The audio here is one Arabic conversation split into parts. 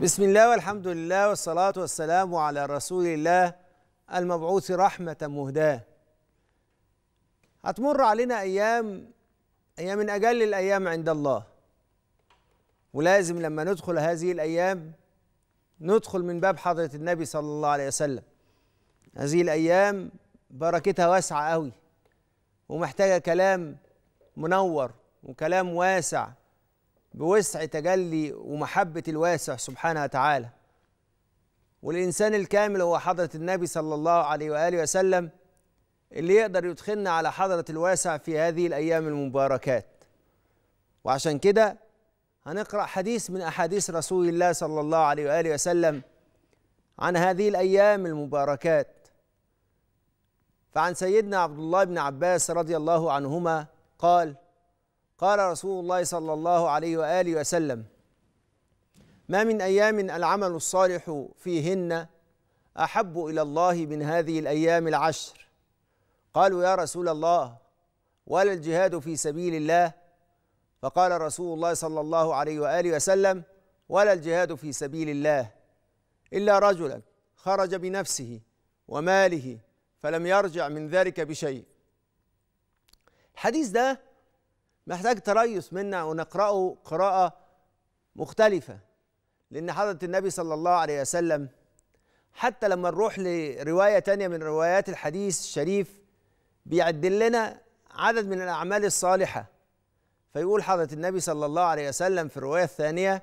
بسم الله والحمد لله والصلاة والسلام على رسول الله المبعوث رحمة مهداة هتمر علينا أيام هي من أجل الأيام عند الله ولازم لما ندخل هذه الأيام ندخل من باب حضرة النبي صلى الله عليه وسلم هذه الأيام بركتها واسعة قوي ومحتاجة كلام منور وكلام واسع بوسع تجلي ومحبة الواسع سبحانه وتعالى والإنسان الكامل هو حضرة النبي صلى الله عليه وآله وسلم اللي يقدر يدخلنا على حضرة الواسع في هذه الأيام المباركات وعشان كده هنقرأ حديث من أحاديث رسول الله صلى الله عليه وآله وسلم عن هذه الأيام المباركات فعن سيدنا عبد الله بن عباس رضي الله عنهما قال قال رسول الله صلى الله عليه واله وسلم ما من ايام العمل الصالح فيهن احب الى الله من هذه الايام العشر قالوا يا رسول الله ولا الجهاد في سبيل الله فقال رسول الله صلى الله عليه واله وسلم ولا الجهاد في سبيل الله الا رجلا خرج بنفسه وماله فلم يرجع من ذلك بشيء الحديث ده محتاج تريث منا ونقرأه قراءة مختلفة لأن حضرة النبي صلى الله عليه وسلم حتى لما نروح لرواية تانية من روايات الحديث الشريف بيعد لنا عدد من الأعمال الصالحة فيقول حضرة النبي صلى الله عليه وسلم في الرواية الثانية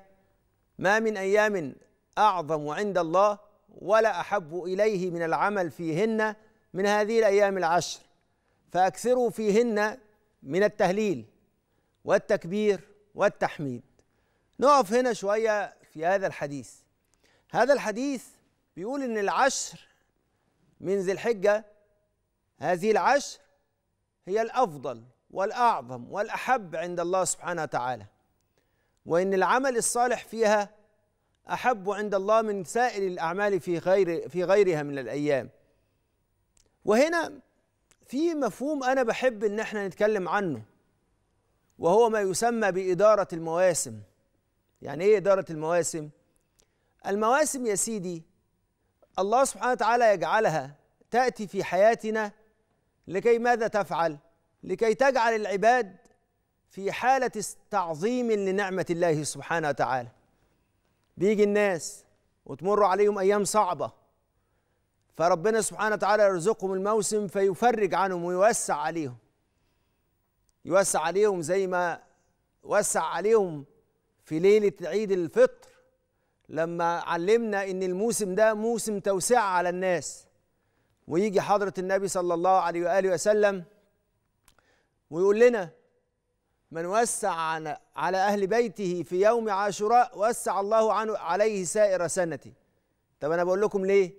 ما من أيام أعظم عند الله ولا أحب إليه من العمل فيهن من هذه الأيام العشر فأكثروا فيهن من التهليل والتكبير والتحميد نقف هنا شويه في هذا الحديث هذا الحديث بيقول ان العشر من ذي الحجه هذه العشر هي الافضل والاعظم والاحب عند الله سبحانه وتعالى وان العمل الصالح فيها احب عند الله من سائر الاعمال في غير في غيرها من الايام وهنا في مفهوم انا بحب ان احنا نتكلم عنه وهو ما يسمى بإدارة المواسم يعني إيه إدارة المواسم؟ المواسم يا سيدي الله سبحانه وتعالى يجعلها تأتي في حياتنا لكي ماذا تفعل؟ لكي تجعل العباد في حالة تعظيم لنعمة الله سبحانه وتعالى بيجي الناس وتمر عليهم أيام صعبة فربنا سبحانه وتعالى يرزقهم الموسم فيفرج عنهم ويوسع عليهم يوسع عليهم زي ما وسع عليهم في ليلة عيد الفطر لما علمنا ان الموسم ده موسم توسعة على الناس ويجي حضرة النبي صلى الله عليه وآله وسلم ويقول لنا من وسع على أهل بيته في يوم عاشوراء وسع الله عنه عليه سائر سنته طب أنا بقول لكم ليه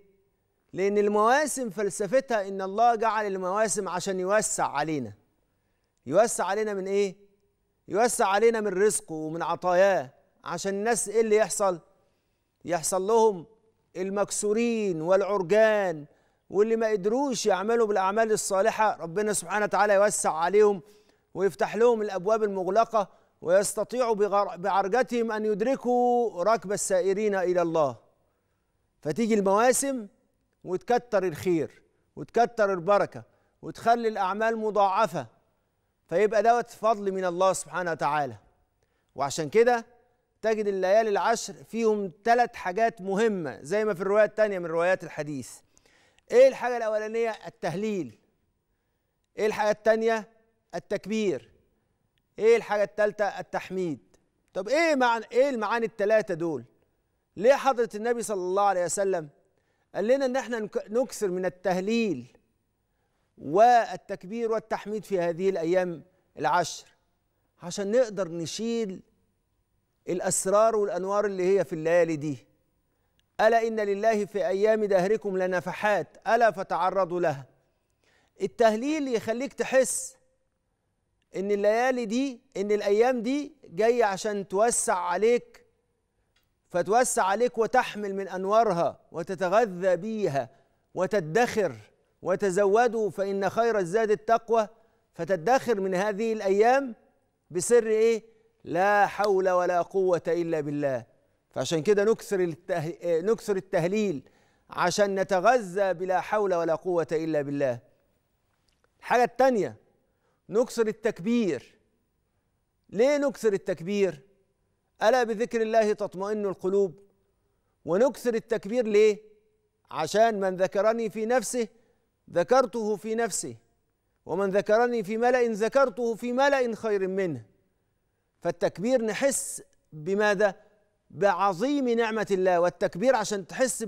لأن المواسم فلسفتها إن الله جعل المواسم عشان يوسع علينا يوسع علينا من ايه يوسع علينا من رزقه ومن عطاياه عشان الناس ايه اللي يحصل يحصل لهم المكسورين والعرجان واللي ما قدروش يعملوا بالاعمال الصالحه ربنا سبحانه وتعالى يوسع عليهم ويفتح لهم الابواب المغلقه ويستطيعوا بعرجتهم ان يدركوا ركب السائرين الى الله فتيجي المواسم وتكتر الخير وتكتر البركه وتخلي الاعمال مضاعفه فيبقى دوت فضل من الله سبحانه وتعالى وعشان كده تجد الليالي العشر فيهم ثلاث حاجات مهمة زي ما في الرواية الثانية من روايات الحديث ايه الحاجة الأولانية التهليل ايه الحاجة الثانية التكبير ايه الحاجة الثالثة التحميد طب ايه معنى ايه المعاني الثلاثة دول ليه حضرة النبي صلى الله عليه وسلم قال لنا ان احنا نكسر من التهليل والتكبير والتحميد في هذه الايام العشر عشان نقدر نشيل الاسرار والانوار اللي هي في الليالي دي الا ان لله في ايام دهركم لنفحات الا فتعرضوا لها التهليل يخليك تحس ان الليالي دي ان الايام دي جايه عشان توسع عليك فتوسع عليك وتحمل من انوارها وتتغذى بيها وتدخر وتزودوا فإن خير الزاد التقوى فتدخر من هذه الأيام بسر إيه؟ لا حول ولا قوة إلا بالله فعشان كده نكسر الته... نكسر التهليل عشان نتغذى بلا حول ولا قوة إلا بالله الحاجة الثانية نكسر التكبير ليه نكسر التكبير ألا بذكر الله تطمئن القلوب ونكسر التكبير ليه عشان من ذكرني في نفسه ذكرته في نفسه ومن ذكرني في ملأ ذكرته في ملأ خير منه فالتكبير نحس بماذا؟ بعظيم نعمة الله والتكبير عشان تحس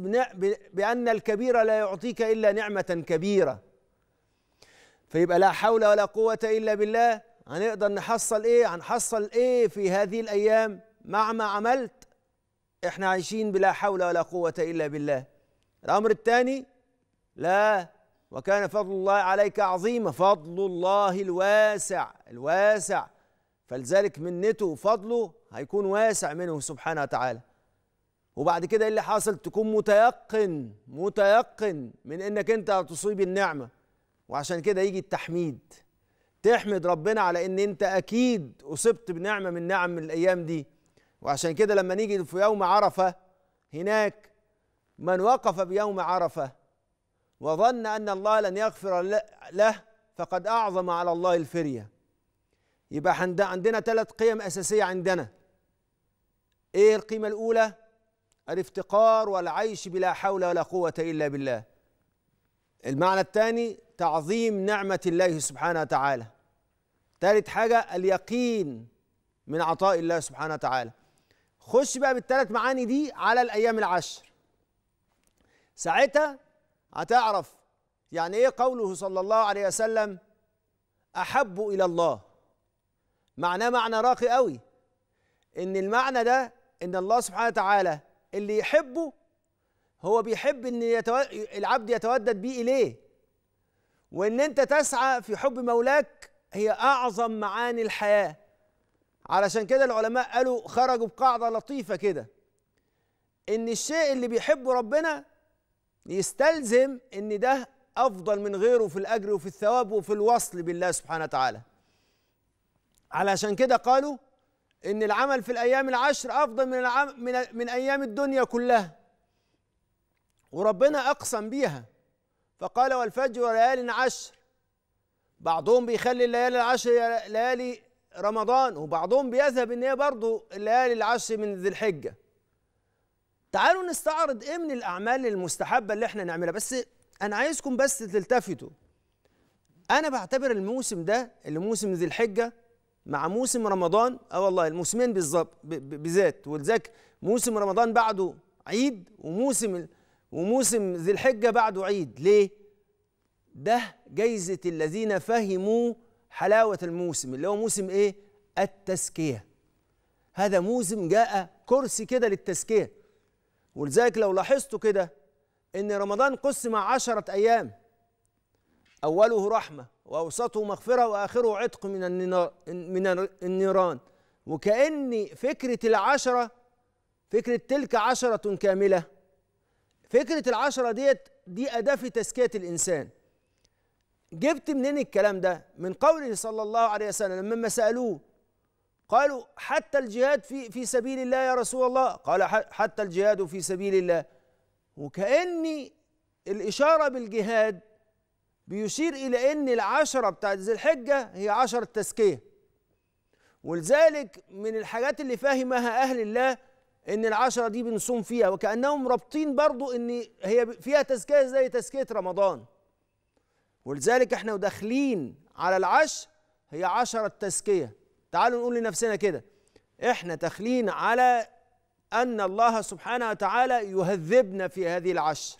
بأن الكبير لا يعطيك إلا نعمة كبيرة فيبقى لا حول ولا قوة إلا بالله هنقدر نحصل إيه هنحصل إيه في هذه الأيام مع ما عملت احنا عايشين بلا حول ولا قوة إلا بالله الأمر الثاني لا وكان فضل الله عليك عظيما فضل الله الواسع الواسع فلذلك منته وفضله هيكون واسع منه سبحانه وتعالى وبعد كده إيه اللي حاصل تكون متيقن متيقن من انك انت هتصيب النعمه وعشان كده يجي التحميد تحمد ربنا على ان انت اكيد اصبت بنعمه من نعم الايام دي وعشان كده لما نيجي في يوم عرفه هناك من وقف بيوم عرفه وظن أن الله لن يغفر له فقد أعظم على الله الفرية يبقى عندنا ثلاث قيم أساسية عندنا إيه القيمة الأولى؟ الافتقار والعيش بلا حول ولا قوة إلا بالله المعنى الثاني تعظيم نعمة الله سبحانه وتعالى ثالث حاجة اليقين من عطاء الله سبحانه وتعالى خش بقى بالثلاث معاني دي على الأيام العشر ساعتها هتعرف يعني ايه قوله صلى الله عليه وسلم احب الى الله معناه معنى راقي قوي ان المعنى ده ان الله سبحانه وتعالى اللي يحبه هو بيحب ان يتو... العبد يتودد بيه اليه وان انت تسعى في حب مولاك هي اعظم معاني الحياه علشان كده العلماء قالوا خرجوا بقاعده لطيفه كده ان الشيء اللي بيحبه ربنا يستلزم ان ده افضل من غيره في الاجر وفي الثواب وفي الوصل بالله سبحانه وتعالى علشان كده قالوا ان العمل في الايام العشر افضل من العم من, من ايام الدنيا كلها وربنا اقسم بيها فقال والفجر وليال عشر بعضهم بيخلي الليالي العشر ليالي رمضان وبعضهم بيذهب ان هي برضه الليالي العشر من ذي الحجه تعالوا نستعرض ايه من الاعمال المستحبه اللي احنا نعملها بس انا عايزكم بس تلتفتوا انا بعتبر الموسم ده اللي موسم ذي الحجه مع موسم رمضان اه والله الموسمين بالظبط بالذات ولذلك موسم رمضان بعده عيد وموسم وموسم ذي الحجه بعده عيد ليه ده جايزه الذين فهموا حلاوه الموسم اللي هو موسم ايه التزكيه هذا موسم جاء كرسي كده للتزكيه ولذلك لو لاحظتوا كده ان رمضان قسم عشرة ايام اوله رحمه واوسطه مغفره واخره عتق من من النيران وكان فكره العشره فكره تلك عشره كامله فكره العشره ديت دي اداه في تزكيه الانسان جبت منين الكلام ده من قوله صلى الله عليه وسلم لما سالوه قالوا حتى الجهاد في في سبيل الله يا رسول الله قال حتى الجهاد في سبيل الله وكأني الإشارة بالجهاد بيشير إلى أن العشرة بتاعت ذي الحجة هي عشرة تزكية ولذلك من الحاجات اللي فاهمها أهل الله أن العشرة دي بنصوم فيها وكأنهم رابطين برضو أن هي فيها تزكية زي تزكية رمضان ولذلك احنا وداخلين على العشر هي عشرة تزكية تعالوا نقول لنفسنا كده احنا داخلين على ان الله سبحانه وتعالى يهذبنا في هذه العشر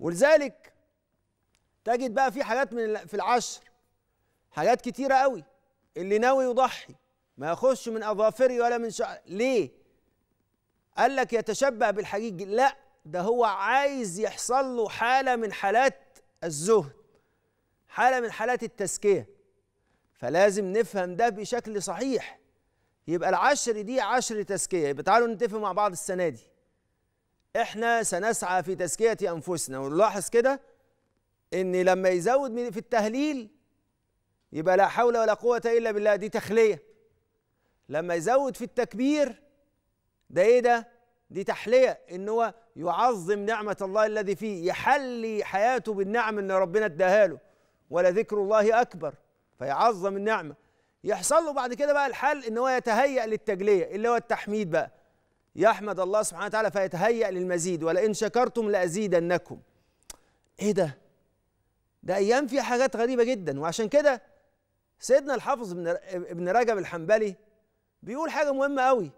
ولذلك تجد بقى في حاجات من في العشر حاجات كتيره قوي اللي ناوي يضحي ما يخش من اظافري ولا من شعر ليه قال لك يتشبه بالحجيج لا ده هو عايز يحصل له حاله من حالات الزهد حاله من حالات التزكيه فلازم نفهم ده بشكل صحيح يبقى العشر دي عشر تزكية يبقى تعالوا نتفق مع بعض السنة دي احنا سنسعى في تزكية أنفسنا ونلاحظ كده ان لما يزود في التهليل يبقى لا حول ولا قوة إلا بالله دي تخلية لما يزود في التكبير ده إيه ده؟ دي تحلية إن هو يعظم نعمة الله الذي فيه يحلي حياته بالنعم اللي ربنا اداها له ولذكر الله أكبر فيعظم النعمه يحصل له بعد كده بقى الحل ان هو يتهيأ للتجليه اللي هو التحميد بقى يحمد الله سبحانه وتعالى فيتهيأ للمزيد ولئن شكرتم لأزيدنكم ايه ده ده ايام فيها حاجات غريبه جدا وعشان كده سيدنا الحافظ ابن رجب الحنبلي بيقول حاجه مهمه قوي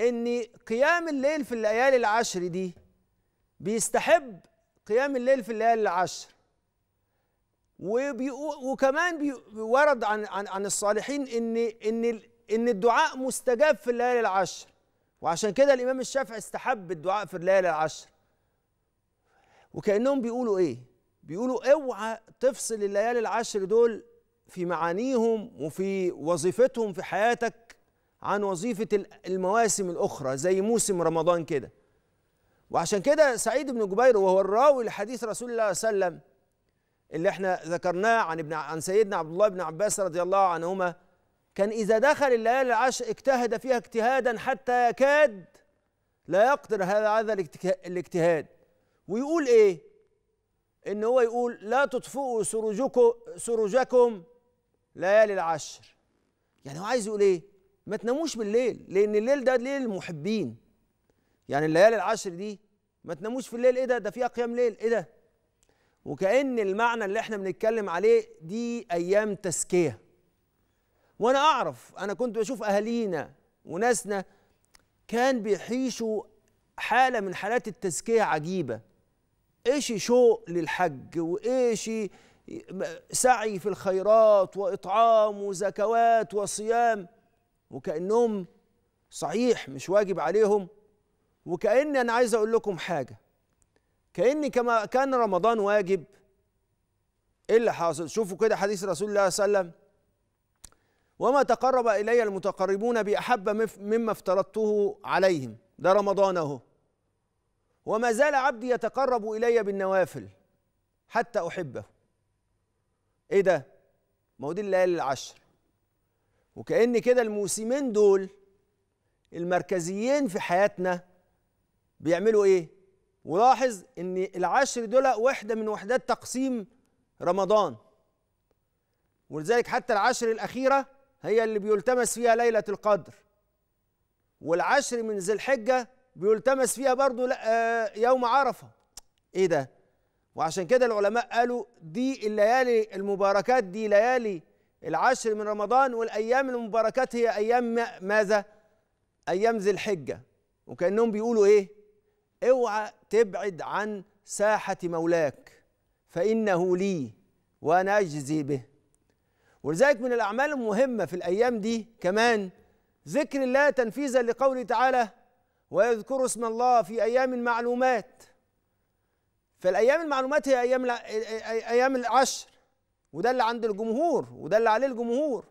ان قيام الليل في الليالي العشر دي بيستحب قيام الليل في الليالي العشر وكمان ورد عن عن عن الصالحين ان ان ان الدعاء مستجاب في الليالي العشر وعشان كده الامام الشافعي استحب الدعاء في الليالي العشر وكانهم بيقولوا ايه بيقولوا اوعى تفصل الليالي العشر دول في معانيهم وفي وظيفتهم في حياتك عن وظيفه المواسم الاخرى زي موسم رمضان كده وعشان كده سعيد بن جبير وهو الراوي لحديث رسول الله صلى الله عليه وسلم اللي احنا ذكرناه عن ابن عن سيدنا عبد الله بن عباس رضي الله عنهما كان إذا دخل الليالي العشر اجتهد فيها اجتهادا حتى يكاد لا يقدر هذا هذا الاجتهاد ويقول ايه؟ ان هو يقول لا تطفئوا سروجكم سروجكم ليالي العشر يعني هو عايز يقول ايه؟ ما تناموش بالليل لان الليل ده ليل المحبين يعني الليالي العشر دي ما تناموش في الليل ايه ده ده فيها قيام ليل ايه ده وكأن المعنى اللي احنا بنتكلم عليه دي أيام تزكية وأنا أعرف أنا كنت بشوف أهالينا وناسنا كان بيعيشوا حالة من حالات التزكية عجيبة ايش شوق للحج وايش سعي في الخيرات واطعام وزكوات وصيام وكانهم صحيح مش واجب عليهم وكان انا عايز اقول لكم حاجه كأن كما كان رمضان واجب إيه اللي حاصل شوفوا كده حديث رسول الله صلى الله عليه وسلم وما تقرب إلي المتقربون بأحب مما افترضته عليهم ده رمضان أهو وما زال عبدي يتقرب إلي بالنوافل حتى أحبه إيه ده؟ ما هو دي الليالي العشر وكأن كده الموسمين دول المركزيين في حياتنا بيعملوا إيه؟ ولاحظ ان العشر دول وحده من وحدات تقسيم رمضان ولذلك حتى العشر الاخيره هي اللي بيلتمس فيها ليله القدر والعشر من ذي الحجه بيلتمس فيها برضو آه، يوم عرفه ايه ده وعشان كده العلماء قالوا دي الليالي المباركات دي ليالي العشر من رمضان والايام المباركات هي ايام ماذا ايام ذي الحجه وكانهم بيقولوا ايه اوعى تبعد عن ساحة مولاك فإنه لي وأنا أجزي به ولذلك من الأعمال المهمة في الأيام دي كمان ذكر الله تنفيذا لقوله تعالى ويذكر اسم الله في أيام معلومات فالأيام المعلومات هي أيام أيام العشر وده اللي عند الجمهور وده اللي عليه الجمهور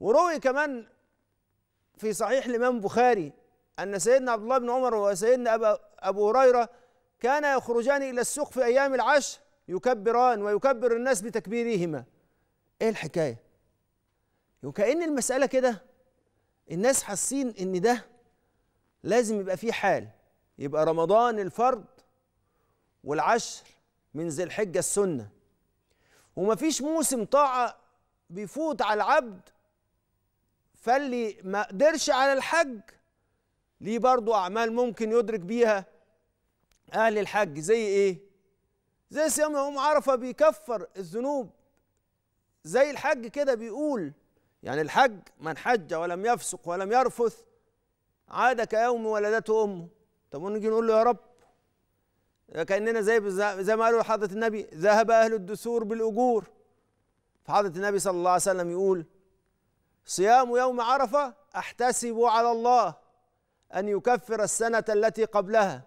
وروي كمان في صحيح الإمام بخاري أن سيدنا عبد الله بن عمر وسيدنا أبو هريرة كان يخرجان إلى السوق في أيام العشر يكبران ويكبر الناس بتكبيرهما إيه الحكاية؟ وكأن المسألة كده الناس حاسين إن ده لازم يبقى فيه حال يبقى رمضان الفرض والعشر من ذي الحجة السنة ومفيش موسم طاعة بيفوت على العبد فاللي ما قدرش على الحج ليه برضو أعمال ممكن يدرك بيها أهل الحج زي إيه؟ زي صيام يوم عرفة بيكفر الذنوب زي الحج كده بيقول يعني الحج من حج ولم يفسق ولم يرفث عاد كيوم ولدته أمه طب ونجي نقول له يا رب كأننا زي زي ما قالوا حضرة النبي ذهب أهل الدثور بالأجور فحضرة النبي صلى الله عليه وسلم يقول صيام يوم عرفة أحتسب على الله أن يكفر السنة التي قبلها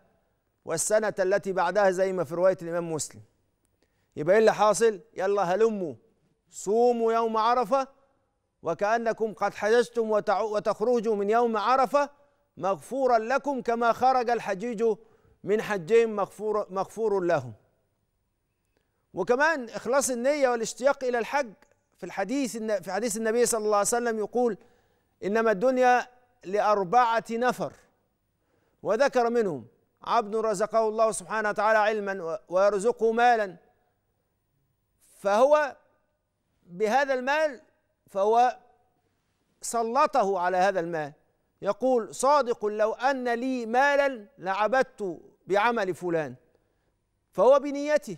والسنة التي بعدها زي ما في رواية الإمام مسلم يبقى إيه اللي حاصل يلا هلموا صوموا يوم عرفة وكأنكم قد حججتم وتخرجوا من يوم عرفة مغفورا لكم كما خرج الحجيج من حجهم مغفور, مغفور لهم وكمان إخلاص النية والاشتياق إلى الحج في الحديث في حديث النبي صلى الله عليه وسلم يقول إنما الدنيا لأربعة نفر وذكر منهم عبد رزقه الله سبحانه وتعالى علما ويرزقه مالا فهو بهذا المال فهو سلطه على هذا المال يقول صادق لو أن لي مالا لعبدت بعمل فلان فهو بنيته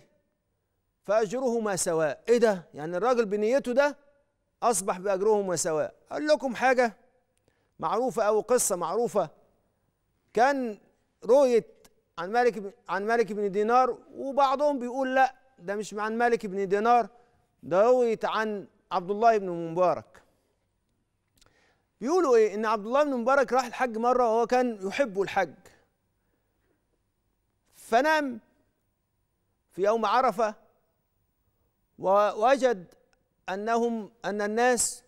فأجرهما سواء إيه ده يعني الراجل بنيته ده أصبح بأجرهما سواء أقول لكم حاجة معروفة أو قصة معروفة كان رؤية عن مالك عن مالك بن دينار وبعضهم بيقول لا ده مش عن مالك بن دينار ده رؤية عن عبد الله بن مبارك بيقولوا ايه ان عبد الله بن مبارك راح الحج مرة وهو كان يحب الحج فنام في يوم عرفة ووجد انهم ان الناس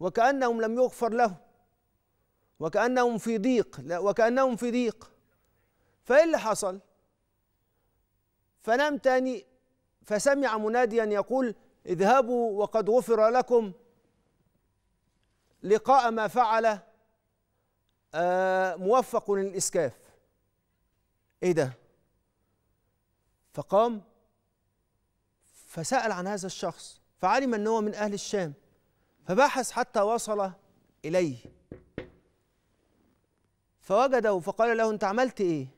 وكانهم لم يغفر لهم وكأنهم في ضيق وكأنهم في ضيق فإيه اللي حصل فنام تاني فسمع مناديا يقول اذهبوا وقد غفر لكم لقاء ما فعل آه، موفق للإسكاف ايه ده فقام فسأل عن هذا الشخص فعلم أنه من أهل الشام فبحث حتى وصل إليه فوجده فقال له انت عملت ايه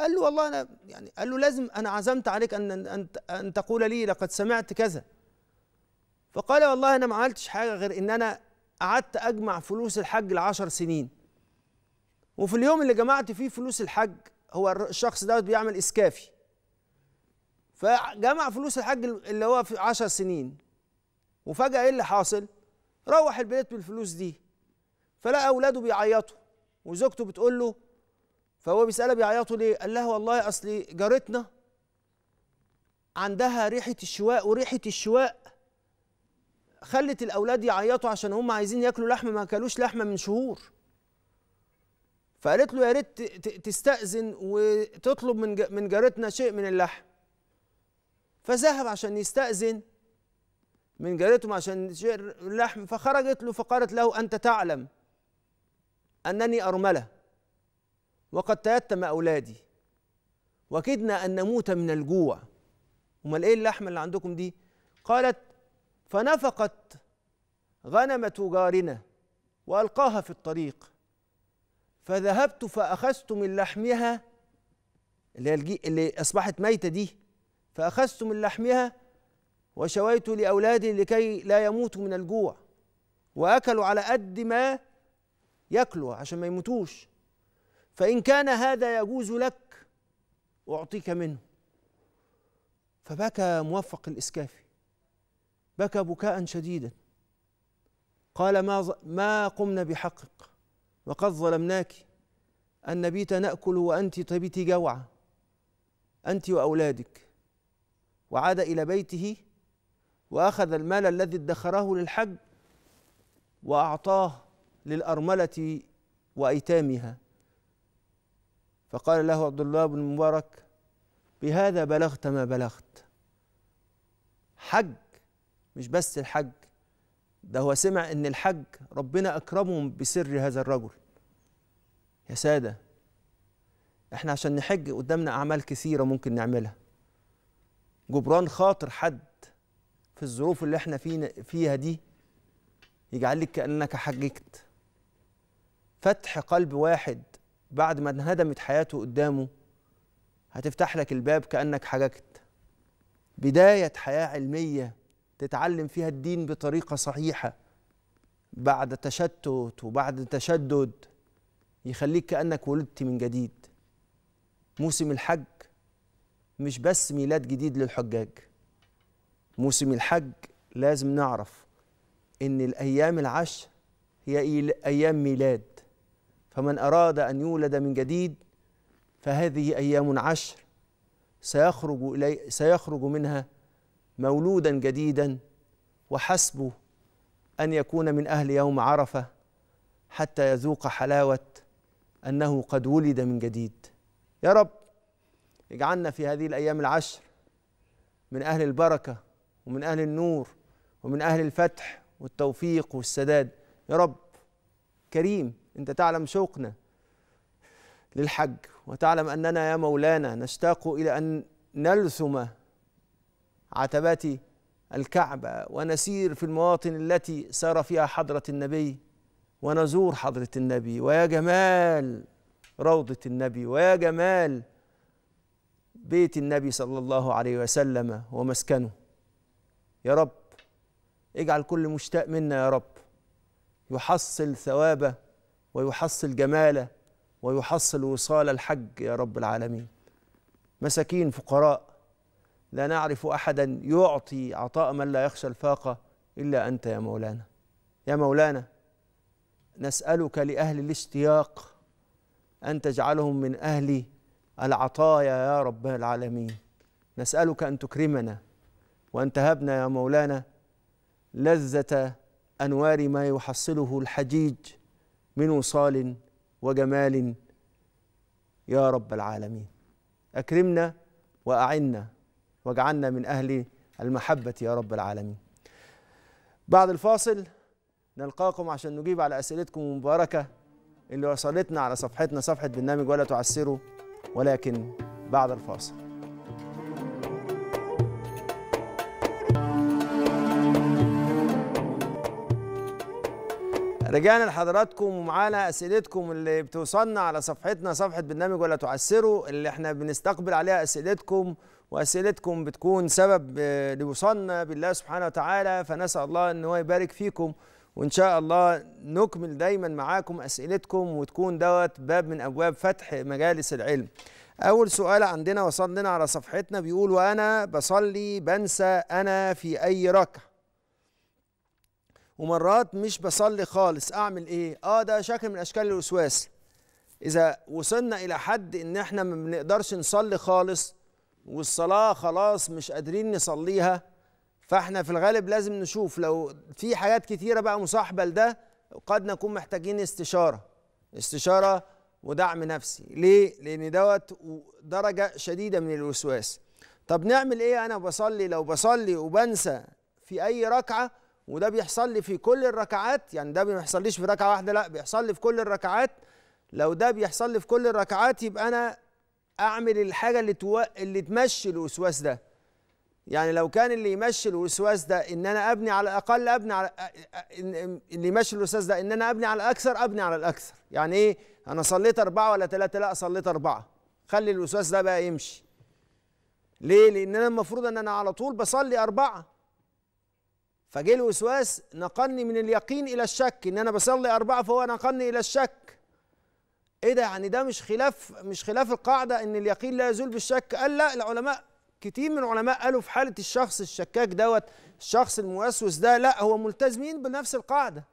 قال له والله انا يعني قال له لازم انا عزمت عليك ان ان ان تقول لي لقد سمعت كذا فقال والله انا ما عملتش حاجه غير ان انا قعدت اجمع فلوس الحج لعشر سنين وفي اليوم اللي جمعت فيه فلوس الحج هو الشخص دوت بيعمل اسكافي فجمع فلوس الحج اللي هو في 10 سنين وفجاه ايه اللي حاصل؟ روح البيت بالفلوس دي فلقى اولاده بيعيطوا وزوجته بتقول له فهو بيسألها بيعيطوا ليه؟ قال لها والله أصل جارتنا عندها ريحة الشواء وريحة الشواء خلت الأولاد يعيطوا عشان هم عايزين ياكلوا لحمة ما أكلوش لحمة من شهور فقالت له يا ريت تستأذن وتطلب من من جارتنا شيء من اللحم فذهب عشان يستأذن من جارتهم عشان شيء اللحم فخرجت له فقالت له أنت تعلم أنني أرملة وقد تيتم أولادي وكدنا أن نموت من الجوع أمال إيه اللحمة اللي عندكم دي؟ قالت فنفقت غنمة جارنا وألقاها في الطريق فذهبت فأخذت من لحمها اللي, اللي أصبحت ميتة دي فأخذت من لحمها وشويت لأولادي لكي لا يموتوا من الجوع وأكلوا على قد ما ياكلوا عشان ما يموتوش فإن كان هذا يجوز لك أعطيك منه فبكى موفق الإسكافي بكى بكاء شديدا قال ما ما قمنا بحقك وقد ظلمناك أن نبيت نأكل وأنت تبيت جوعا أنت وأولادك وعاد إلى بيته وأخذ المال الذي ادخره للحج وأعطاه للأرملة وأيتامها فقال له عبد الله بن المبارك بهذا بلغت ما بلغت حج مش بس الحج ده هو سمع ان الحج ربنا اكرمهم بسر هذا الرجل يا ساده احنا عشان نحج قدامنا اعمال كثيره ممكن نعملها جبران خاطر حد في الظروف اللي احنا فينا فيها دي يجعلك كانك حججت فتح قلب واحد بعد ما انهدمت حياته قدامه هتفتح لك الباب كأنك حججت بداية حياة علمية تتعلم فيها الدين بطريقة صحيحة بعد تشتت وبعد تشدد يخليك كأنك ولدت من جديد موسم الحج مش بس ميلاد جديد للحجاج موسم الحج لازم نعرف ان الايام العشر هي ايام ميلاد فمن أراد أن يولد من جديد فهذه أيام عشر سيخرج, إلي سيخرج منها مولودا جديدا وحسبه أن يكون من أهل يوم عرفة حتى يذوق حلاوة أنه قد ولد من جديد يا رب اجعلنا في هذه الأيام العشر من أهل البركة ومن أهل النور ومن أهل الفتح والتوفيق والسداد يا رب كريم أنت تعلم شوقنا للحج وتعلم أننا يا مولانا نشتاق إلى أن نلثم عتبات الكعبة ونسير في المواطن التي سار فيها حضرة النبي ونزور حضرة النبي ويا جمال روضة النبي ويا جمال بيت النبي صلى الله عليه وسلم ومسكنه يا رب اجعل كل مشتاق منا يا رب يحصل ثواب ويحصل جماله ويحصل وصال الحج يا رب العالمين مساكين فقراء لا نعرف احدا يعطي عطاء من لا يخشى الفاقه الا انت يا مولانا يا مولانا نسالك لاهل الاشتياق ان تجعلهم من اهل العطايا يا رب العالمين نسالك ان تكرمنا وان تهبنا يا مولانا لذه انوار ما يحصله الحجيج من وصال وجمال يا رب العالمين اكرمنا واعنا واجعلنا من اهل المحبه يا رب العالمين بعد الفاصل نلقاكم عشان نجيب على اسئلتكم المباركه اللي وصلتنا على صفحتنا صفحه برنامج ولا تعسروا ولكن بعد الفاصل رجعنا لحضراتكم ومعانا اسئلتكم اللي بتوصلنا على صفحتنا صفحه برنامج ولا تعسروا اللي احنا بنستقبل عليها اسئلتكم واسئلتكم بتكون سبب آه، لوصلنا بالله سبحانه وتعالى فنسال الله ان هو يبارك فيكم وان شاء الله نكمل دايما معاكم اسئلتكم وتكون دوت باب من ابواب فتح مجالس العلم اول سؤال عندنا وصل لنا على صفحتنا بيقول وانا بصلي بنسى انا في اي ركعه ومرات مش بصلي خالص اعمل ايه اه ده شكل من اشكال الوسواس اذا وصلنا الى حد ان احنا ما بنقدرش نصلي خالص والصلاه خلاص مش قادرين نصليها فاحنا في الغالب لازم نشوف لو في حاجات كتيره بقى مصاحبه لده قد نكون محتاجين استشاره استشاره ودعم نفسي ليه لان دوت درجه شديده من الوسواس طب نعمل ايه انا بصلي لو بصلي وبنسى في اي ركعه وده بيحصل لي في كل الركعات يعني ده ما بيحصليش في ركعه واحده لا بيحصل لي في كل الركعات لو ده بيحصل لي في كل الركعات يبقى انا اعمل الحاجه اللي تو... اللي تمشي الوسواس ده يعني لو كان اللي يمشي الوسواس ده ان انا ابني على الاقل ابني على اللي يمشي الوسواس ده ان انا ابني على الاكثر ابني على الاكثر يعني ايه انا صليت اربعه ولا ثلاثه لا صليت اربعه خلي الوسواس ده بقى يمشي ليه لان انا المفروض ان انا على طول بصلي اربعه فجه الوسواس نقلني من اليقين الى الشك ان انا بصلي اربعه فهو نقلني الى الشك ايه ده يعني ده مش خلاف مش خلاف القاعده ان اليقين لا يزول بالشك قال لا العلماء كتير من العلماء قالوا في حاله الشخص الشكاك دوت الشخص الموسوس ده لا هو ملتزمين بنفس القاعده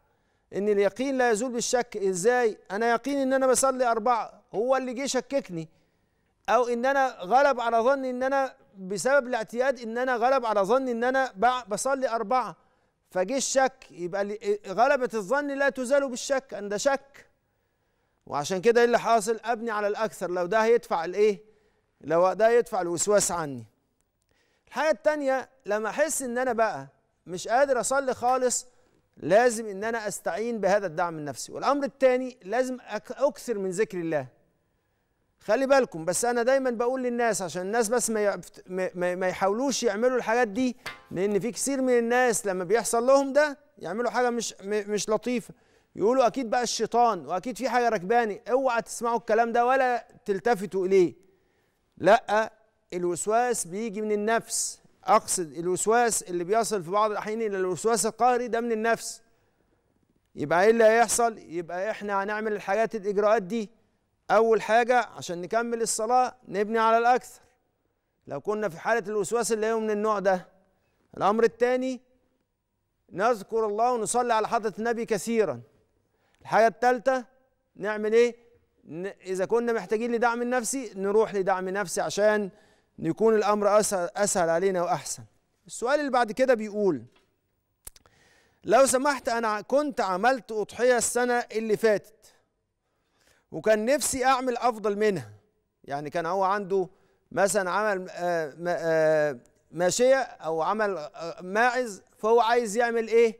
ان اليقين لا يزول بالشك ازاي انا يقين ان انا بصلي اربعه هو اللي جه شككني او ان انا غلب على ظني ان انا بسبب الاعتياد ان انا غلب على ظني ان انا بصلي اربعه فجه الشك يبقى غلبة الظن لا تزال بالشك أن ده شك وعشان كده ايه اللي حاصل أبني على الأكثر لو ده هيدفع الإيه لو ده يدفع الوسواس عني الحاجة التانية لما أحس إن أنا بقى مش قادر أصلي خالص لازم إن أنا أستعين بهذا الدعم النفسي والأمر التاني لازم أكثر من ذكر الله خلي بالكم بس انا دايما بقول للناس عشان الناس بس ما ما, ما يحاولوش يعملوا الحاجات دي لان في كثير من الناس لما بيحصل لهم ده يعملوا حاجه مش مش لطيفه يقولوا اكيد بقى الشيطان واكيد في حاجه ركباني اوعى تسمعوا الكلام ده ولا تلتفتوا اليه لا الوسواس بيجي من النفس اقصد الوسواس اللي بيصل في بعض الاحيان الى الوسواس القهري ده من النفس يبقى ايه اللي هيحصل يبقى احنا هنعمل الحاجات الاجراءات دي أول حاجة عشان نكمل الصلاة نبني على الأكثر لو كنا في حالة الوسواس اللي هو من النوع ده الأمر الثاني نذكر الله ونصلي على حضرة النبي كثيرا الحاجة الثالثة نعمل إيه إذا كنا محتاجين لدعم نفسي نروح لدعم نفسي عشان يكون الأمر أسهل, أسهل علينا وأحسن السؤال اللي بعد كده بيقول لو سمحت أنا كنت عملت أضحية السنة اللي فاتت وكان نفسي اعمل افضل منها يعني كان هو عنده مثلا عمل آه، ماشيه آه، او عمل آه، ماعز فهو عايز يعمل ايه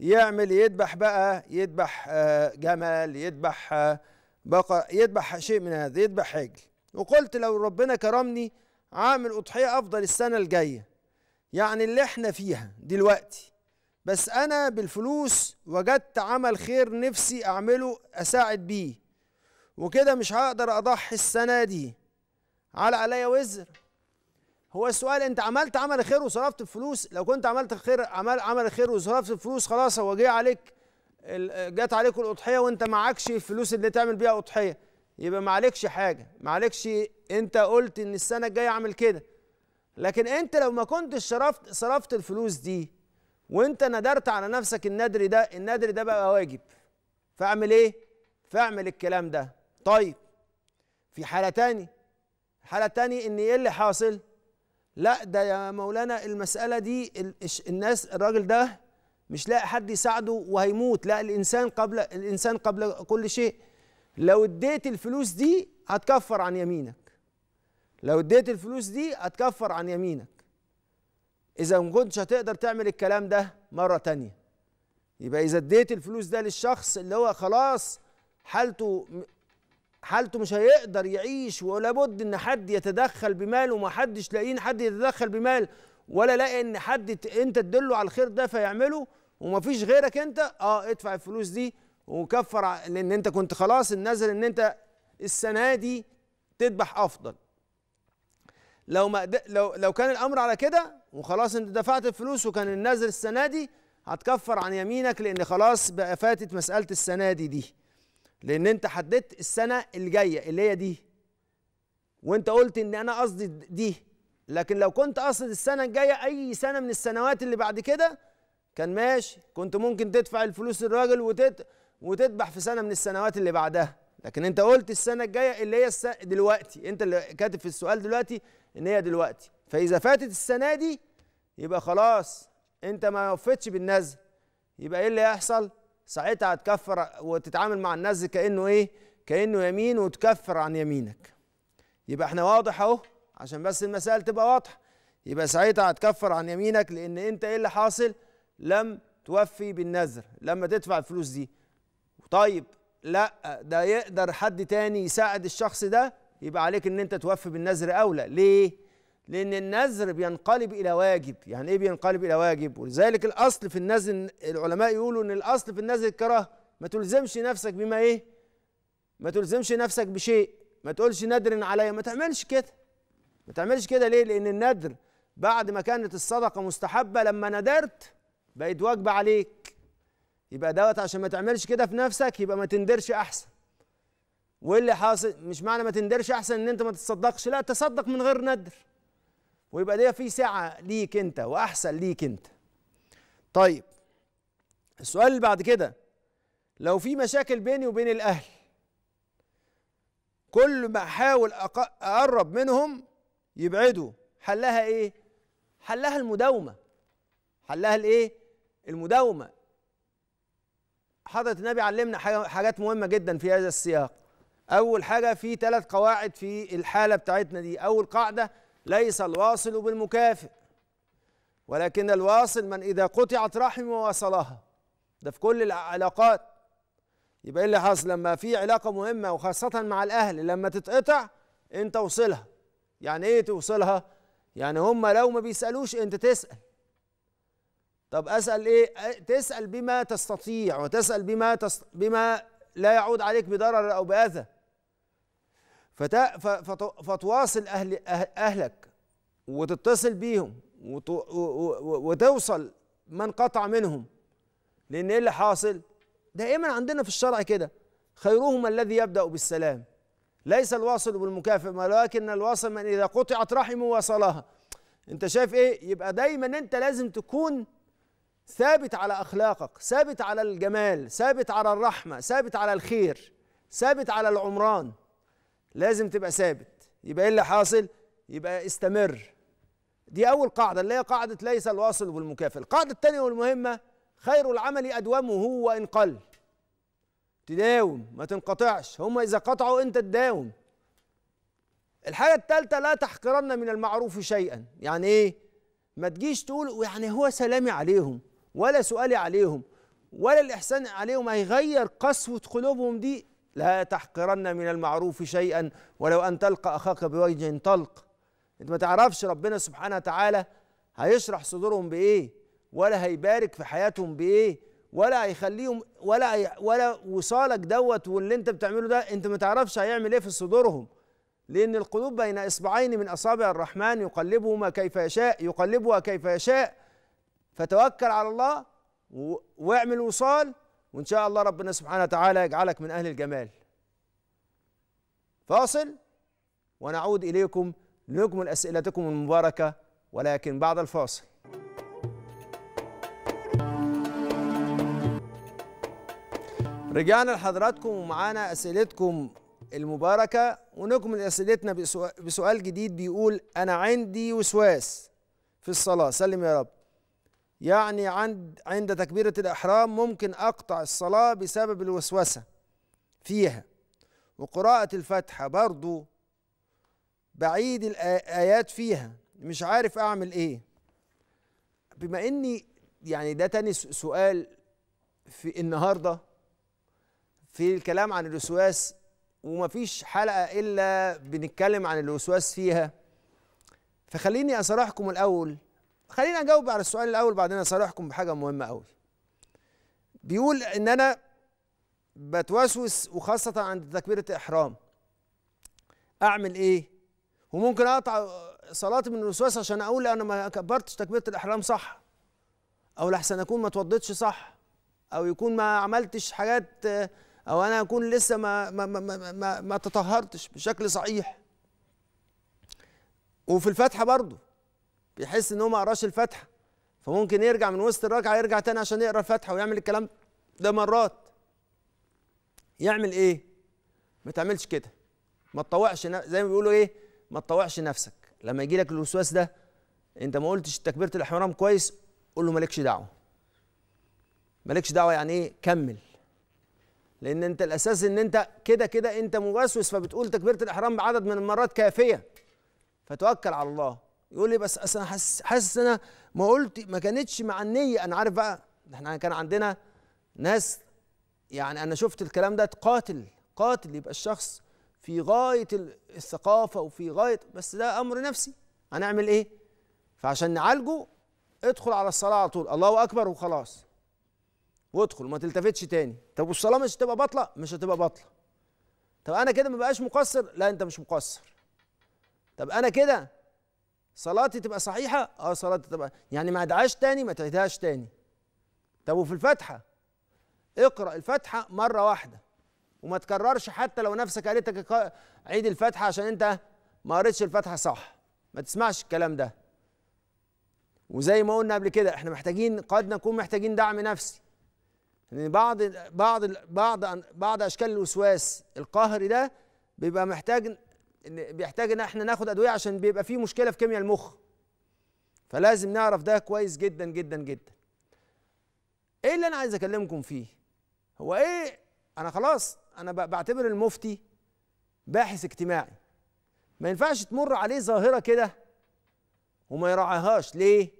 يعمل يذبح بقى يذبح جمل يذبح بقى يذبح شيء من هذا يذبح عجل وقلت لو ربنا كرمني عامل اضحيه افضل السنه الجايه يعني اللي احنا فيها دلوقتي بس انا بالفلوس وجدت عمل خير نفسي اعمله اساعد بيه وكده مش هقدر اضحي السنه دي على عليا وزر هو السؤال انت عملت عمل خير وصرفت الفلوس لو كنت عملت خير عمل عمل خير وصرفت الفلوس خلاص هو جه عليك جت عليك الاضحيه وانت معكش الفلوس اللي تعمل بيها اضحيه يبقى معلكش حاجه معلكش انت قلت ان السنه الجايه اعمل كده لكن انت لو ما كنتش صرفت صرفت الفلوس دي وانت ندرت على نفسك الندر ده الندر ده بقى واجب فاعمل ايه فاعمل الكلام ده طيب في حالة تاني الحالة التانية ان ايه اللي حاصل لا ده يا مولانا المسألة دي الناس الراجل ده مش لاقي حد يساعده وهيموت لا الانسان قبل الانسان قبل كل شيء لو اديت الفلوس دي هتكفر عن يمينك لو اديت الفلوس دي هتكفر عن يمينك اذا ما كنتش هتقدر تعمل الكلام ده مره تانية يبقى اذا اديت الفلوس ده للشخص اللي هو خلاص حالته حالته مش هيقدر يعيش ولا بد ان حد يتدخل بمال وما حدش لاقيين حد يتدخل بمال ولا لاقي ان حد انت تدله على الخير ده فيعمله ومفيش غيرك انت اه ادفع الفلوس دي وكفر لان انت كنت خلاص النذر ان انت السنه دي تذبح افضل لو ما لو لو كان الامر على كده وخلاص انت دفعت الفلوس وكان النذر السنه دي هتكفر عن يمينك لان خلاص بقى فاتت مساله السنه دي دي لان انت حددت السنه الجايه اللي هي دي وانت قلت ان انا قصدي دي لكن لو كنت قصد السنه الجايه اي سنه من السنوات اللي بعد كده كان ماشي كنت ممكن تدفع الفلوس للراجل وتت... وتذبح في سنه من السنوات اللي بعدها لكن انت قلت السنه الجايه اللي هي الس... دلوقتي انت اللي كاتب في السؤال دلوقتي ان هي دلوقتي فاذا فاتت السنه دي يبقى خلاص انت ما وفيتش بالنزل يبقى ايه اللي هيحصل ساعتها هتكفر وتتعامل مع الناس كانه ايه كانه يمين وتكفر عن يمينك يبقى احنا واضح اهو عشان بس المسائل تبقى واضحه يبقى ساعتها هتكفر عن يمينك لان انت ايه اللي حاصل لم توفي بالنذر لما تدفع الفلوس دي طيب لا ده يقدر حد تاني يساعد الشخص ده يبقى عليك ان انت توفي بالنذر اولى ليه لأن النذر بينقلب إلى واجب يعني إيه بينقلب إلى واجب ولذلك الأصل في النذر العلماء يقولوا إن الأصل في النذر الكراهة ما تلزمش نفسك بما إيه ما تلزمش نفسك بشيء ما تقولش ندر عليا ما تعملش كده ما تعملش كده ليه لأن النذر بعد ما كانت الصدقة مستحبة لما ندرت بقت واجبة عليك يبقى دوت عشان ما تعملش كده في نفسك يبقى ما تندرش أحسن واللي حاصل مش معنى ما تندرش احسن ان انت ما تتصدقش لا تصدق من غير ندر ويبقى ليا في ساعة ليك أنت وأحسن ليك أنت طيب السؤال اللي بعد كده لو في مشاكل بيني وبين الأهل كل ما أحاول أقرب منهم يبعدوا حلها إيه؟ حلها المداومة حلها الإيه؟ المداومة حضرة النبي علمنا حاجات مهمة جدا في هذا السياق أول حاجة في ثلاث قواعد في الحالة بتاعتنا دي أول قاعدة ليس الواصل بالمكافئ ولكن الواصل من إذا قطعت رحمه وصلها ده في كل العلاقات يبقى ايه اللي حصل لما في علاقة مهمة وخاصة مع الأهل لما تتقطع أنت وصلها يعني إيه توصلها؟ يعني هم لو ما بيسألوش أنت تسأل طب أسأل إيه؟ تسأل بما تستطيع وتسأل بما تست... بما لا يعود عليك بضرر أو بأذى فتواصل أهل أه- أهلك وتتصل بيهم وتوصل من قطع منهم لأن إيه اللي حاصل دائما عندنا في الشرع كده خيرهم الذي يبدأ بالسلام ليس الواصل بالمكافئ ولكن الواصل من إذا قطعت رحمه وصلها أنت شايف إيه يبقى دايما أنت لازم تكون ثابت على أخلاقك ثابت على الجمال ثابت على الرحمة ثابت على الخير ثابت على العمران لازم تبقى ثابت يبقى ايه اللي حاصل يبقى استمر دي اول قاعده اللي هي قاعده ليس الواصل والمكافئ القاعده الثانيه والمهمه خير العمل ادومه وان قل تداوم ما تنقطعش هم اذا قطعوا انت تداوم الحاجه الثالثه لا تحقرن من المعروف شيئا يعني ايه ما تجيش تقول يعني هو سلامي عليهم ولا سؤالي عليهم ولا الاحسان عليهم هيغير قسوه قلوبهم دي لا تحقرن من المعروف شيئا ولو أن تلقى أخاك بوجه طلق أنت ما تعرفش ربنا سبحانه وتعالى هيشرح صدورهم بإيه ولا هيبارك في حياتهم بإيه ولا هيخليهم ولا ولا وصالك دوت واللي انت بتعمله ده انت ما تعرفش هيعمل ايه في صدورهم لأن القلوب بين إصبعين من أصابع الرحمن يقلبهما كيف يشاء يقلبها كيف يشاء فتوكل على الله واعمل وصال وإن شاء الله ربنا سبحانه وتعالى يجعلك من أهل الجمال فاصل ونعود إليكم لنكمل أسئلتكم المباركة ولكن بعد الفاصل رجعنا لحضراتكم ومعانا أسئلتكم المباركة ونكمل أسئلتنا بسؤال جديد بيقول أنا عندي وسواس في الصلاة سلم يا رب يعني عند عند تكبيرة الإحرام ممكن أقطع الصلاة بسبب الوسوسة فيها وقراءة الفاتحة برضو بعيد الآيات فيها مش عارف أعمل إيه بما إني يعني ده تاني سؤال في النهاردة في الكلام عن الوسواس ومفيش حلقة إلا بنتكلم عن الوسواس فيها فخليني أصرحكم الأول خلينا اجاوب على السؤال الاول بعدين اصارحكم بحاجه مهمه قوي بيقول ان انا بتوسوس وخاصه عند تكبيره الاحرام اعمل ايه وممكن اقطع صلاتي من الوسواس عشان اقول انا ما كبرتش تكبيره الاحرام صح او لحسن اكون ما توضيتش صح او يكون ما عملتش حاجات او انا اكون لسه ما ما ما ما, ما, ما تطهرتش بشكل صحيح وفي الفاتحه برضه بيحس ان هو ما قراش الفاتحه فممكن يرجع من وسط الركعه يرجع تاني عشان يقرا الفاتحه ويعمل الكلام ده مرات يعمل ايه ما تعملش كده ما تطوعش زي ما بيقولوا ايه ما تطوعش نفسك لما يجي لك الوسواس ده انت ما قلتش تكبيره الاحرام كويس قول له مالكش دعوه مالكش دعوه يعني ايه كمل لان انت الاساس ان انت كده كده انت موسوس فبتقول تكبيره الاحرام بعدد من المرات كافيه فتوكل على الله يقول لي بس انا حاسس حاسس انا ما قلت ما كانتش مع النيه انا عارف بقى احنا كان عندنا ناس يعني انا شفت الكلام ده قاتل قاتل يبقى الشخص في غايه الثقافه وفي غايه بس ده امر نفسي هنعمل ايه فعشان نعالجه ادخل على الصلاه على طول الله اكبر وخلاص وادخل ما تلتفتش تاني طب والصلاه مش هتبقى باطله مش هتبقى باطله طب انا كده ما بقاش مقصر لا انت مش مقصر طب انا كده صلاتي تبقى صحيحه اه صلاتي تبقى يعني ما ادعاش تاني ما تعيدهاش تاني طب وفي الفاتحه اقرا الفاتحه مره واحده وما تكررش حتى لو نفسك قالتك عيد الفاتحه عشان انت ما قريتش الفاتحه صح ما تسمعش الكلام ده وزي ما قلنا قبل كده احنا محتاجين قد نكون محتاجين دعم نفسي يعني بعض بعض بعض بعض اشكال الوسواس القهري ده بيبقى محتاج ان بيحتاج ان احنا ناخد ادويه عشان بيبقى فيه مشكله في كيمياء المخ فلازم نعرف ده كويس جدا جدا جدا ايه اللي انا عايز اكلمكم فيه هو ايه انا خلاص انا بعتبر المفتي باحث اجتماعي ما ينفعش تمر عليه ظاهره كده وما يراعيهاش ليه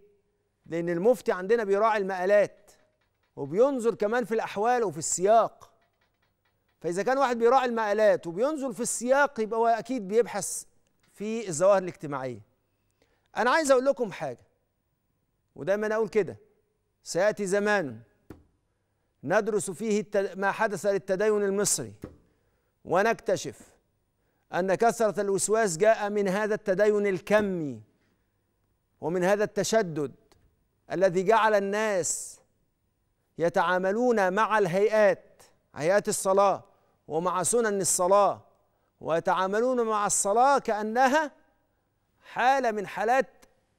لان المفتي عندنا بيراعي المقالات وبينظر كمان في الاحوال وفي السياق فاذا كان واحد بيراعي المقالات وبينظر في السياق يبقى هو اكيد بيبحث في الظواهر الاجتماعيه انا عايز اقول لكم حاجه ودايما اقول كده سياتي زمان ندرس فيه ما حدث للتدين المصري ونكتشف ان كثره الوسواس جاء من هذا التدين الكمي ومن هذا التشدد الذي جعل الناس يتعاملون مع الهيئات هيئات الصلاه ومع سنن الصلاة ويتعاملون مع الصلاة كأنها حالة من حالات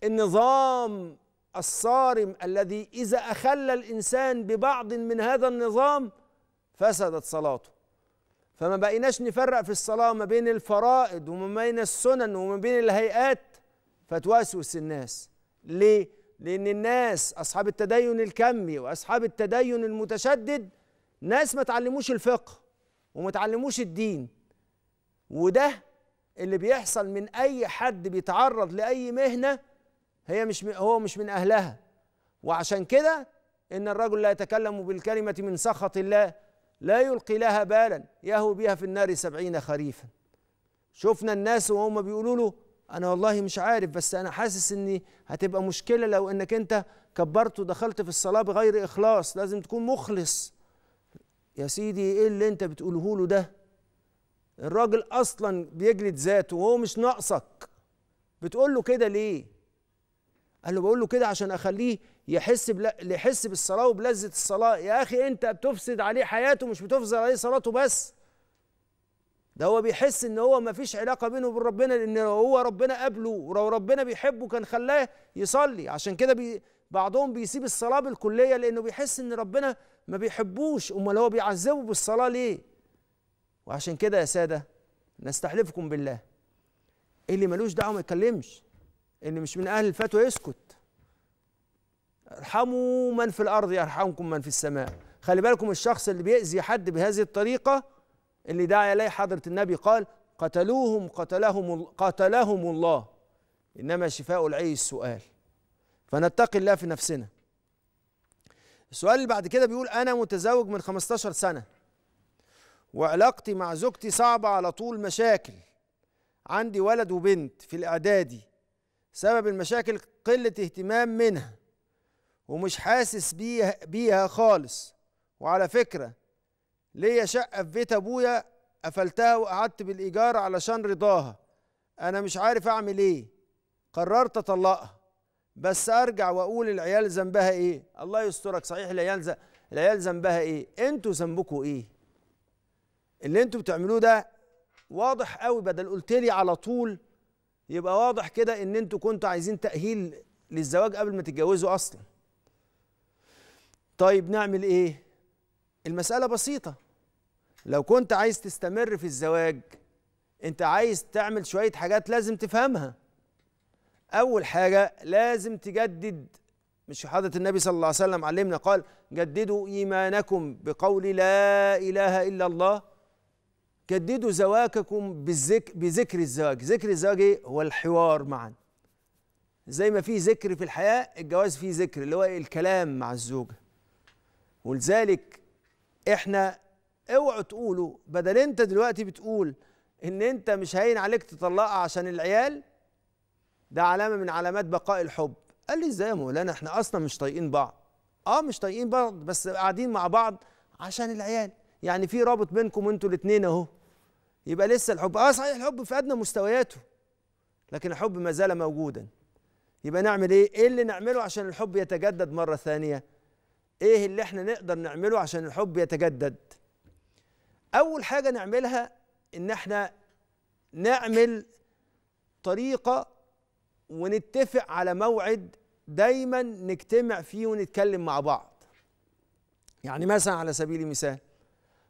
النظام الصارم الذي إذا أخل الإنسان ببعض من هذا النظام فسدت صلاته فما بقيناش نفرق في الصلاة ما بين الفرائض وما بين السنن وما بين الهيئات فتوسوس الناس ليه؟ لأن الناس أصحاب التدين الكمي وأصحاب التدين المتشدد ناس ما تعلموش الفقه وما تعلموش الدين وده اللي بيحصل من اي حد بيتعرض لاي مهنه هي مش هو مش من اهلها وعشان كده ان الرجل لا يتكلم بالكلمه من سخط الله لا يلقي لها بالا يهو بها في النار سبعين خريفا شفنا الناس وهم بيقولوا له انا والله مش عارف بس انا حاسس إني هتبقى مشكله لو انك انت كبرت ودخلت في الصلاه بغير اخلاص لازم تكون مخلص يا سيدي ايه اللي انت بتقوله له ده الراجل اصلا بيجلد ذاته وهو مش ناقصك بتقول له كده ليه قال له بقول له كده عشان اخليه يحس بل... يحس بالصلاه وبلذه الصلاه يا اخي انت بتفسد عليه حياته مش بتفسد عليه صلاته بس ده هو بيحس ان هو ما فيش علاقه بينه وبين ربنا لان هو ربنا قبله ولو ربنا بيحبه كان خلاه يصلي عشان كده بي بعضهم بيسيب الصلاه بالكليه لانه بيحس ان ربنا ما بيحبوش امال هو بيعذبه بالصلاه ليه وعشان كده يا ساده نستحلفكم بالله اللي ملوش دعوه ما يتكلمش اللي مش من اهل الفتوى يسكت ارحموا من في الارض يرحمكم من في السماء خلي بالكم الشخص اللي بيأذي حد بهذه الطريقه اللي دعا اليه حضره النبي قال قتلوهم قتلهم قتلهم الله انما شفاء العي السؤال فنتقي الله في نفسنا السؤال اللي بعد كده بيقول انا متزوج من 15 سنه وعلاقتي مع زوجتي صعبه على طول مشاكل عندي ولد وبنت في الاعدادي سبب المشاكل قله اهتمام منها ومش حاسس بيها, بيها خالص وعلى فكره ليا شقه في بيت ابويا قفلتها وقعدت بالايجار علشان رضاها انا مش عارف اعمل ايه قررت اطلقها بس ارجع واقول العيال ذنبها ايه الله يسترك صحيح العيال العيال ذنبها ايه انتوا ذنبكم ايه اللي انتوا بتعملوه ده واضح قوي بدل قلت لي على طول يبقى واضح كده ان انتوا كنتوا عايزين تاهيل للزواج قبل ما تتجوزوا اصلا طيب نعمل ايه المساله بسيطه لو كنت عايز تستمر في الزواج انت عايز تعمل شويه حاجات لازم تفهمها أول حاجة لازم تجدد مش حضرة النبي صلى الله عليه وسلم علمنا قال جددوا إيمانكم بقول لا إله إلا الله جددوا زواجكم بالذكر بذكر الزواج ذكر الزواج إيه؟ هو الحوار معا زي ما في ذكر في الحياة الجواز فيه ذكر اللي هو الكلام مع الزوجة ولذلك احنا اوعوا تقولوا بدل انت دلوقتي بتقول ان انت مش هين عليك تطلقها عشان العيال ده علامه من علامات بقاء الحب قال لي ازاي يا مولانا احنا اصلا مش طايقين بعض اه مش طايقين بعض بس قاعدين مع بعض عشان العيال يعني في رابط بينكم انتوا الاثنين اهو يبقى لسه الحب اه صحيح الحب في ادنى مستوياته لكن الحب ما زال موجودا يبقى نعمل ايه ايه اللي نعمله عشان الحب يتجدد مره ثانيه ايه اللي احنا نقدر نعمله عشان الحب يتجدد اول حاجه نعملها ان احنا نعمل طريقه ونتفق على موعد دايما نجتمع فيه ونتكلم مع بعض يعني مثلا على سبيل المثال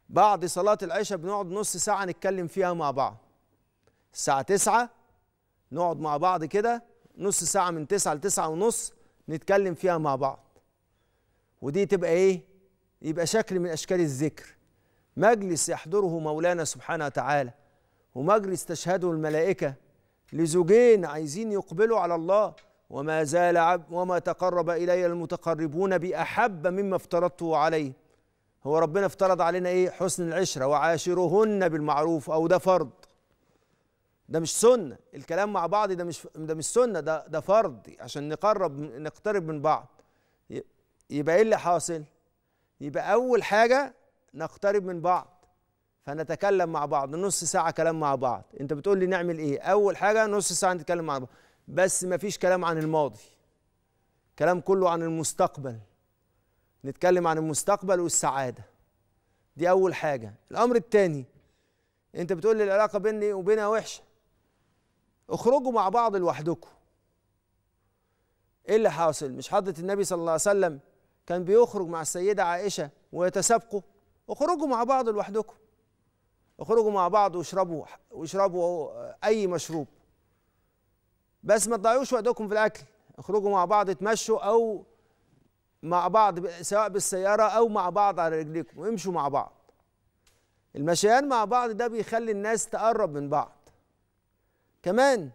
بعد صلاة العشاء بنقعد نص ساعة نتكلم فيها مع بعض الساعة تسعة نقعد مع بعض كده نص ساعة من تسعة لتسعة ونص نتكلم فيها مع بعض ودي تبقى ايه يبقى شكل من اشكال الذكر مجلس يحضره مولانا سبحانه وتعالى ومجلس تشهده الملائكه لزوجين عايزين يقبلوا على الله وما زال عبد وما تقرب الي المتقربون باحب مما افترضته عليه هو ربنا افترض علينا ايه حسن العشره وعاشرهن بالمعروف او ده فرض ده مش سنه الكلام مع بعض ده مش ده مش سنه ده ده فرض عشان نقرب نقترب من بعض يبقى ايه اللي حاصل يبقى اول حاجه نقترب من بعض فنتكلم مع بعض نص ساعه كلام مع بعض انت بتقول لي نعمل ايه اول حاجه نص ساعه نتكلم مع بعض بس مفيش كلام عن الماضي كلام كله عن المستقبل نتكلم عن المستقبل والسعاده دي اول حاجه الامر الثاني انت بتقول لي العلاقه بيني وبينها وحشه اخرجوا مع بعض لوحدكم ايه اللي حاصل مش حضرة النبي صلى الله عليه وسلم كان بيخرج مع السيده عائشه ويتسابقوا اخرجوا مع بعض لوحدكم اخرجوا مع بعض واشربوا واشربوا اي مشروب بس ما تضيعوش وقتكم في الاكل اخرجوا مع بعض اتمشوا او مع بعض سواء بالسياره او مع بعض على رجليكم امشوا مع بعض المشيان مع بعض ده بيخلي الناس تقرب من بعض كمان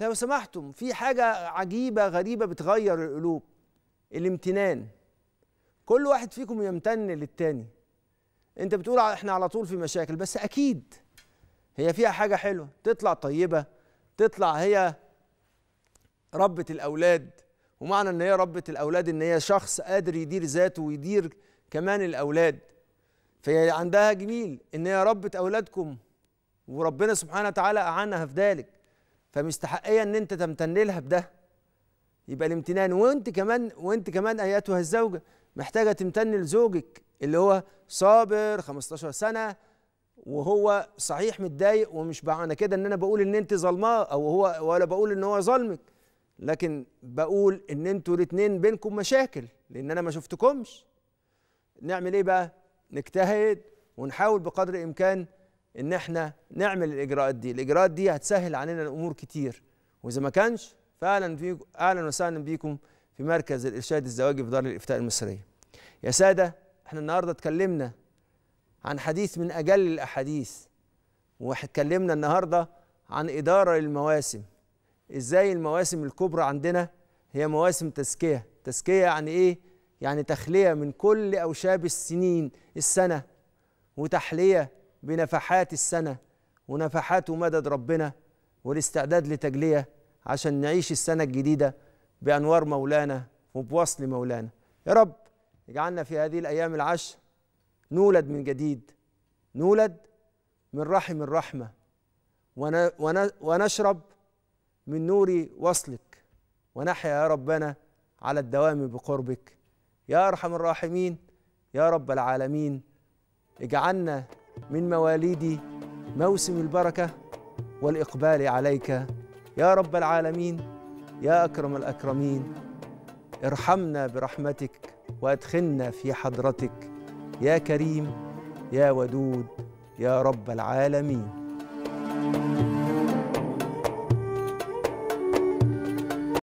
لو سمحتم في حاجة عجيبة غريبة بتغير القلوب الامتنان كل واحد فيكم يمتن للتاني انت بتقول احنا على طول في مشاكل بس اكيد هي فيها حاجه حلوه تطلع طيبه تطلع هي ربة الاولاد ومعنى ان هي ربة الاولاد ان هي شخص قادر يدير ذاته ويدير كمان الاولاد فهي عندها جميل ان هي ربة اولادكم وربنا سبحانه وتعالى اعانها في ذلك فمستحقيه ان انت تمتن لها بده يبقى الامتنان وانت كمان وانت كمان ايتها الزوجه محتاجه تمتن لزوجك اللي هو صابر 15 سنه وهو صحيح متضايق ومش معنى كده ان انا بقول ان انت ظلماه او هو ولا بقول ان هو ظلمك لكن بقول ان انتوا الاثنين بينكم مشاكل لان انا ما شفتكمش نعمل ايه بقى نجتهد ونحاول بقدر الامكان ان احنا نعمل الاجراءات دي الاجراءات دي هتسهل علينا الامور كتير واذا ما كانش فعلا بيكم اهلا وسهلا بيكم في مركز الارشاد الزواجي في دار الافتاء المصريه يا ساده احنا النهارده اتكلمنا عن حديث من اجل الاحاديث واتكلمنا النهارده عن اداره المواسم ازاي المواسم الكبرى عندنا هي مواسم تزكيه تزكيه يعني ايه يعني تخليه من كل اوشاب السنين السنه وتحليه بنفحات السنه ونفحات ومدد ربنا والاستعداد لتجليه عشان نعيش السنه الجديده بانوار مولانا وبوصل مولانا يا رب اجعلنا في هذه الأيام العشر نولد من جديد نولد من رحم الرحمة ونشرب من نور وصلك ونحيا يا ربنا على الدوام بقربك يا أرحم الراحمين يا رب العالمين اجعلنا من مواليد موسم البركة والإقبال عليك يا رب العالمين يا أكرم الأكرمين ارحمنا برحمتك وادخلنا في حضرتك يا كريم يا ودود يا رب العالمين